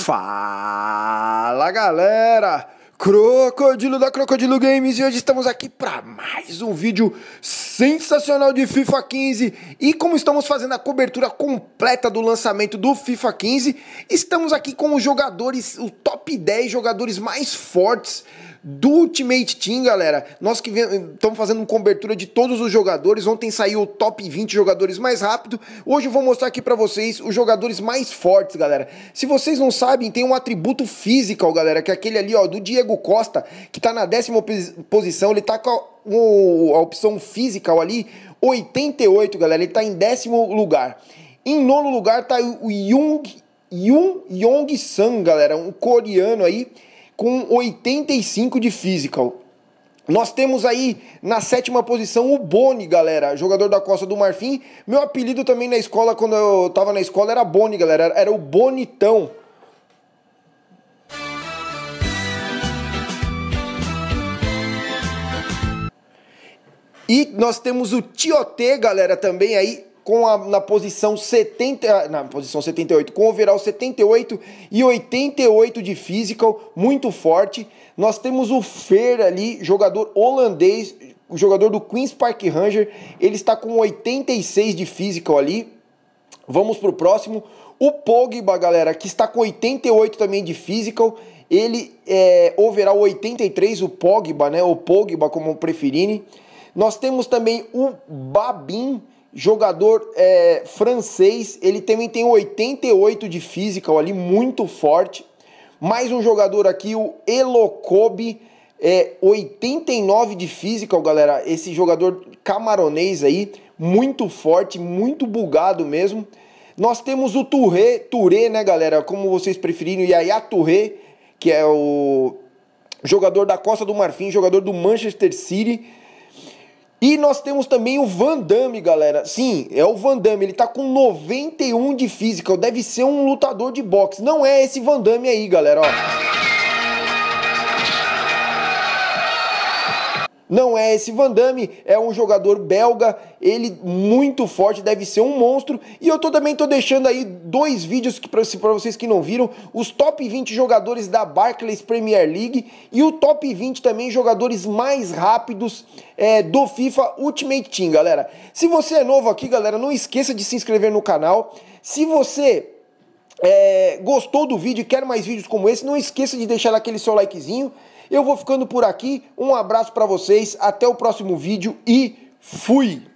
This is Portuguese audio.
Fala galera! Crocodilo da Crocodilo Games e hoje estamos aqui para mais um vídeo sensacional de FIFA 15 e como estamos fazendo a cobertura completa do lançamento do FIFA 15, estamos aqui com os jogadores, o top 10 jogadores mais fortes do Ultimate Team, galera. Nós que estamos fazendo uma cobertura de todos os jogadores. Ontem saiu o top 20 jogadores mais rápido. Hoje eu vou mostrar aqui para vocês os jogadores mais fortes, galera. Se vocês não sabem, tem um atributo físico, galera, que é aquele ali, ó, do Diego Costa, que tá na décima posição. Ele tá com a, o, a opção física ali, 88, galera. Ele tá em décimo lugar. Em nono lugar tá o Jung, Jung Yong Sang, galera, um coreano aí com 85 de physical. Nós temos aí na sétima posição o Boni, galera, jogador da Costa do Marfim. Meu apelido também na escola, quando eu tava na escola, era Boni, galera, era o Bonitão. E nós temos o Tiotê, galera, também aí, com a, na posição 70, ah, na posição 78, com o overall 78 e 88 de physical, muito forte. Nós temos o Fer ali, jogador holandês, o jogador do Queens Park Ranger, ele está com 86 de physical ali. Vamos para o próximo. O Pogba, galera, que está com 88 também de physical, ele é overall 83, o Pogba, né? O Pogba como preferirem. Nós temos também o Babin, jogador é, francês, ele também tem 88 de física ali, muito forte. Mais um jogador aqui, o Elokobi, é, 89 de física, galera. Esse jogador camaronês aí, muito forte, muito bugado mesmo. Nós temos o Touré, Touré, né, galera? Como vocês preferirem, o Yaya Touré, que é o jogador da Costa do Marfim, jogador do Manchester City e nós temos também o Van Damme, galera. Sim, é o Van Damme. Ele tá com 91 de física. Deve ser um lutador de boxe. Não é esse Van Damme aí, galera. Ó. não é esse Van Damme, é um jogador belga, ele muito forte, deve ser um monstro. E eu tô, também tô deixando aí dois vídeos que para vocês que não viram, os top 20 jogadores da Barclays Premier League e o top 20 também jogadores mais rápidos é, do FIFA Ultimate Team, galera. Se você é novo aqui, galera, não esqueça de se inscrever no canal. Se você é, gostou do vídeo e quer mais vídeos como esse, não esqueça de deixar aquele seu likezinho eu vou ficando por aqui. Um abraço para vocês, até o próximo vídeo e fui.